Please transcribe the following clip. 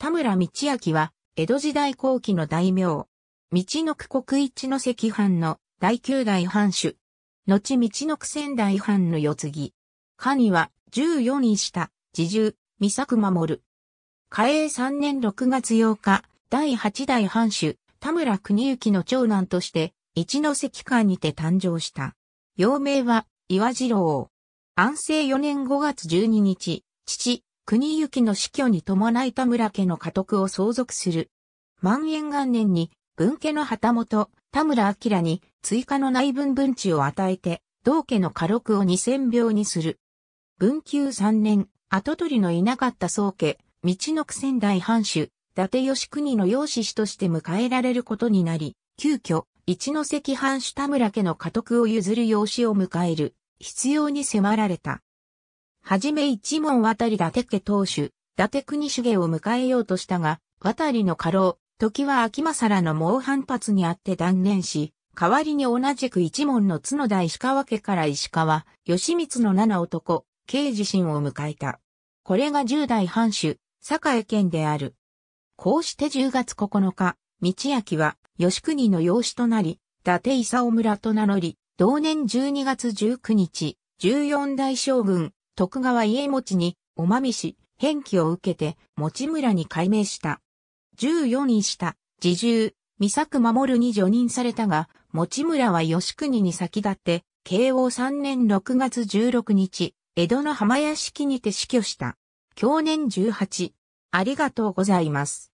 田村道明は、江戸時代後期の大名。道の区国一の関藩の第九代藩主。後道の区仙台藩の世継ぎ。には、十四位下、自重、三作守。る。嘉永三年六月八日、第八代藩主、田村国幸の長男として、一の関藩にて誕生した。幼名は、岩次郎。安政四年五月十二日、父、国行の死去に伴い田村家の家督を相続する。万延元年に、文家の旗本、田村明に追加の内分分地を与えて、同家の家禄を二千秒にする。文久三年、跡取りのいなかった宗家、道のく仙台藩主、伊達義国の養子氏として迎えられることになり、急遽、一関藩主田村家の家督を譲る養子を迎える、必要に迫られた。はじめ一門渡り伊達家当主、伊達国重を迎えようとしたが、渡りの家老、時は秋政の猛反発にあって断念し、代わりに同じく一門の角田石川家から石川、義光の七男、慶自身を迎えた。これが十代藩主、栄県である。こうして10月9日、道明は、吉国の養子となり、伊達勲村と名乗り、同年12月19日、14代将軍、徳川家持に、おまみし、返記を受けて、持村に改名した。14し下、自重、三作守に除任されたが、持村は吉国に先立って、慶応3年6月16日、江戸の浜屋敷にて死去した。去年18。ありがとうございます。